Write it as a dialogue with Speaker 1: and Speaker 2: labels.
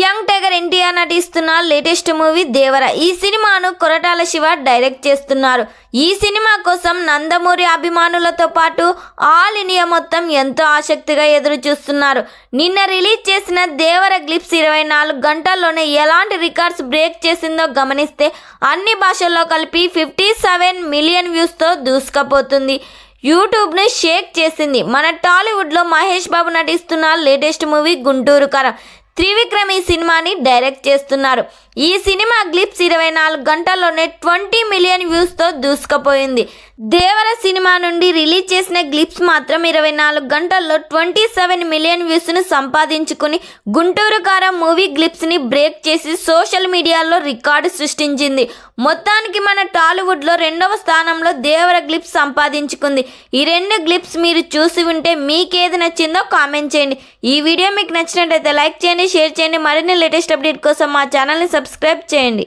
Speaker 1: young tiger NTR నటిస్తున్న latest movie దేవర ఈ సినిమాను కొరటాల శివ డైరెక్ట్ చేస్తున్నారు ఈ సినిమా కోసం నందమూరి అభిమానులతో పాటు ఆల్ ఇండియా మొత్తం ఎంతో ఆసక్తిగా ఎదురు చూస్తున్నారు నిన్న రిలీజ్ చేసిన దేవర గ్లిప్స్ ఇరవై నాలుగు గంటల్లోనే ఎలాంటి రికార్డ్స్ బ్రేక్ చేసిందో గమనిస్తే అన్ని భాషల్లో కలిపి ఫిఫ్టీ సెవెన్ మిలియన్ వ్యూస్తో దూసుకపోతుంది యూట్యూబ్ను షేక్ చేసింది మన టాలీవుడ్లో మహేష్ బాబు నటిస్తున్న లేటెస్ట్ మూవీ గుంటూరు కరం త్రివిక్రమ్ ఈ సినిమాని డైరెక్ట్ చేస్తున్నారు ఈ సినిమా గ్లిప్స్ ఇరవై నాలుగు గంటల్లోనే ట్వంటీ మిలియన్ వ్యూస్తో దూసుకుపోయింది దేవర సినిమా నుండి రిలీజ్ చేసిన గ్లిప్స్ మాత్రం ఇరవై నాలుగు గంటల్లో ట్వంటీ సెవెన్ మిలియన్ వ్యూస్ను సంపాదించుకుని గుంటూరు కార మూవీ గ్లిప్స్ని బ్రేక్ చేసి సోషల్ మీడియాలో రికార్డు సృష్టించింది మొత్తానికి మన టాలీవుడ్లో రెండవ స్థానంలో దేవర గ్లిప్స్ సంపాదించుకుంది ఈ రెండు గ్లిప్స్ మీరు చూసి ఉంటే మీకేది నచ్చిందో కామెంట్ చేయండి ఈ వీడియో మీకు నచ్చినట్లయితే లైక్ చేయండి షేర్ చేయండి మరిన్ని లేటెస్ట్ అప్డేట్ కోసం మా ఛానల్ని సబ్స్క్రైబ్ చేయండి